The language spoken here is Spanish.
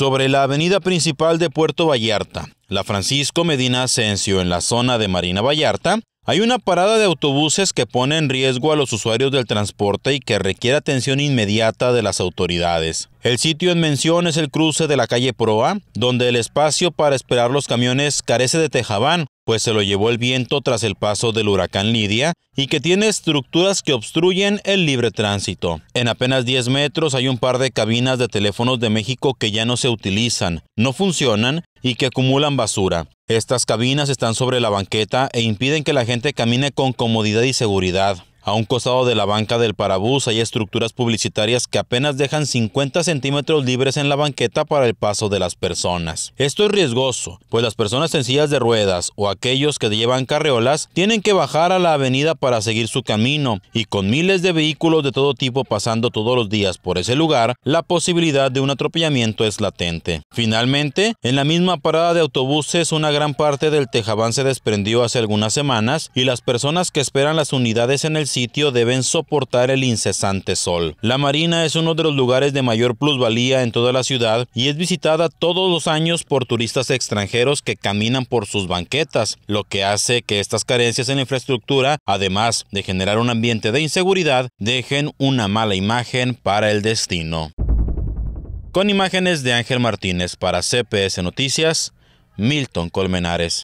sobre la avenida principal de Puerto Vallarta, la Francisco Medina Asensio en la zona de Marina Vallarta, hay una parada de autobuses que pone en riesgo a los usuarios del transporte y que requiere atención inmediata de las autoridades. El sitio en mención es el cruce de la calle Proa, donde el espacio para esperar los camiones carece de tejabán pues se lo llevó el viento tras el paso del huracán Lidia y que tiene estructuras que obstruyen el libre tránsito. En apenas 10 metros hay un par de cabinas de teléfonos de México que ya no se utilizan, no funcionan y que acumulan basura. Estas cabinas están sobre la banqueta e impiden que la gente camine con comodidad y seguridad. A un costado de la banca del parabús hay estructuras publicitarias que apenas dejan 50 centímetros libres en la banqueta para el paso de las personas. Esto es riesgoso, pues las personas sencillas de ruedas o aquellos que llevan carreolas tienen que bajar a la avenida para seguir su camino y con miles de vehículos de todo tipo pasando todos los días por ese lugar, la posibilidad de un atropellamiento es latente. Finalmente, en la misma parada de autobuses una gran parte del tejabán se desprendió hace algunas semanas y las personas que esperan las unidades en el sitio deben soportar el incesante sol. La Marina es uno de los lugares de mayor plusvalía en toda la ciudad y es visitada todos los años por turistas extranjeros que caminan por sus banquetas, lo que hace que estas carencias en la infraestructura, además de generar un ambiente de inseguridad, dejen una mala imagen para el destino. Con imágenes de Ángel Martínez para CPS Noticias, Milton Colmenares.